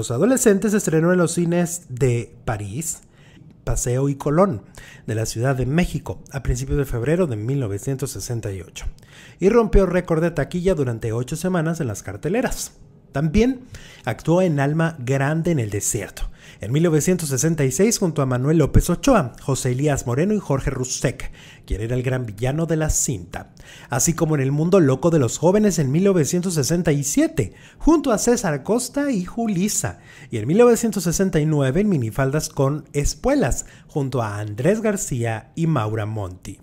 Los adolescentes estrenó en los cines de París, Paseo y Colón, de la Ciudad de México, a principios de febrero de 1968, y rompió récord de taquilla durante ocho semanas en las carteleras. También actuó en Alma Grande en el Desierto, en 1966, junto a Manuel López Ochoa, José Elías Moreno y Jorge Rusek, quien era el gran villano de la cinta, así como en El Mundo Loco de los Jóvenes en 1967, junto a César Costa y Julisa, y en 1969 en Minifaldas con Espuelas, junto a Andrés García y Maura Monti.